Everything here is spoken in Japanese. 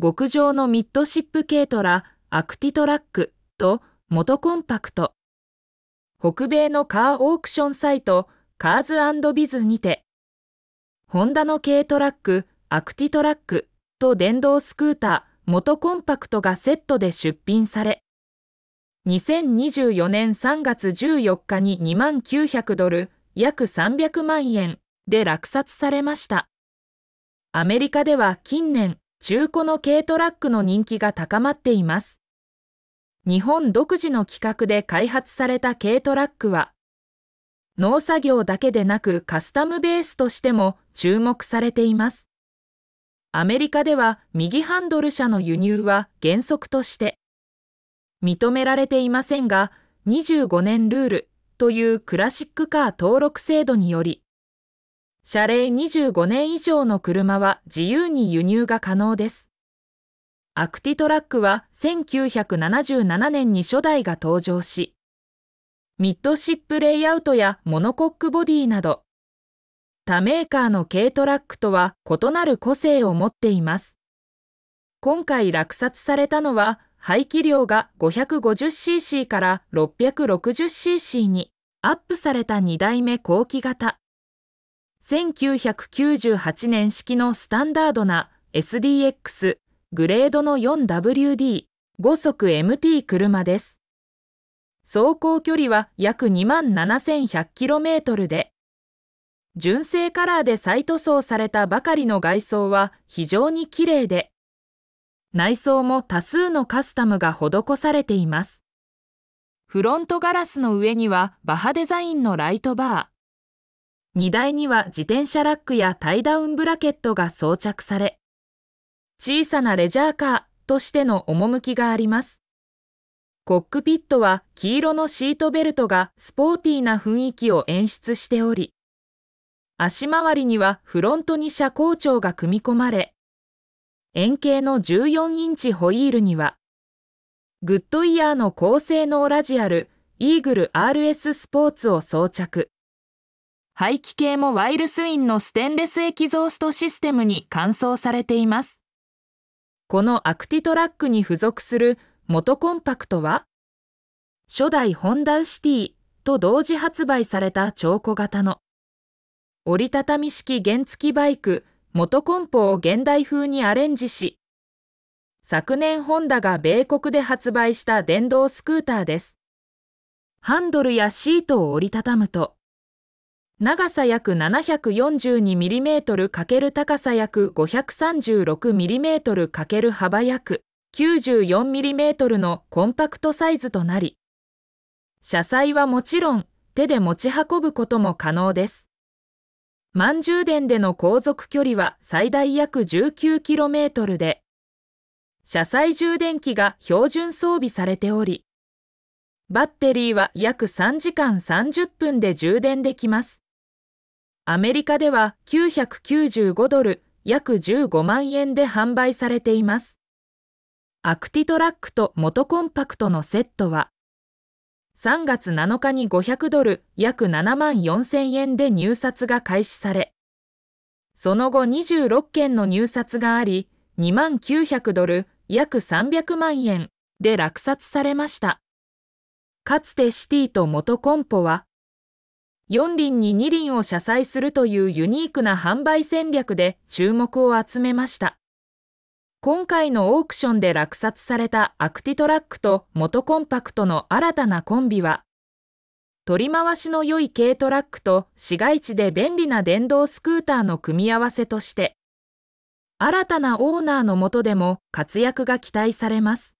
極上のミッドシップ軽トラアクティトラックと元コンパクト。北米のカーオークションサイトカーズビズにて、ホンダの軽トラックアクティトラックと電動スクーター元コンパクトがセットで出品され、2024年3月14日に2万900ドル、約300万円で落札されました。アメリカでは近年、中古の軽トラックの人気が高まっています。日本独自の企画で開発された軽トラックは、農作業だけでなくカスタムベースとしても注目されています。アメリカでは右ハンドル車の輸入は原則として認められていませんが25年ルールというクラシックカー登録制度により謝礼25年以上の車は自由に輸入が可能です。アクティトラックは1977年に初代が登場し、ミッドシップレイアウトやモノコックボディなど、他メーカーの軽トラックとは異なる個性を持っています。今回落札されたのは、排気量が 550cc から 660cc にアップされた2代目後期型。1998年式のスタンダードな SDX グレードの 4WD 5速 MT 車です。走行距離は約27,100 km で、純正カラーで再塗装されたばかりの外装は非常に綺麗で、内装も多数のカスタムが施されています。フロントガラスの上にはバハデザインのライトバー、荷台には自転車ラックやタイダウンブラケットが装着され、小さなレジャーカーとしての趣があります。コックピットは黄色のシートベルトがスポーティーな雰囲気を演出しており、足回りにはフロントに車高調が組み込まれ、円形の14インチホイールには、グッドイヤーの高性能ラジアルイーグル RS スポーツを装着。排気系もワイルスインのステンレスエキゾーストシステムに換装されています。このアクティトラックに付属する元コンパクトは、初代ホンダウシティと同時発売された超小型の折りたたみ式原付バイク元コンポを現代風にアレンジし、昨年ホンダが米国で発売した電動スクーターです。ハンドルやシートを折りたたむと、長さ約 742mm× 高さ約 536mm× 幅約 94mm のコンパクトサイズとなり、車載はもちろん手で持ち運ぶことも可能です。満充電での航続距離は最大約 19km で、車載充電器が標準装備されており、バッテリーは約3時間30分で充電できます。アメリカでは995ドル、約15万円で販売されています。アクティトラックと元コンパクトのセットは、3月7日に500ドル、約7万4000円で入札が開始され、その後26件の入札があり、2万900ドル、約300万円で落札されました。かつてシティと元コンポは4輪に2輪を車載するというユニークな販売戦略で注目を集めました。今回のオークションで落札されたアクティトラックと元コンパクトの新たなコンビは、取り回しの良い軽トラックと市街地で便利な電動スクーターの組み合わせとして、新たなオーナーのもとでも活躍が期待されます。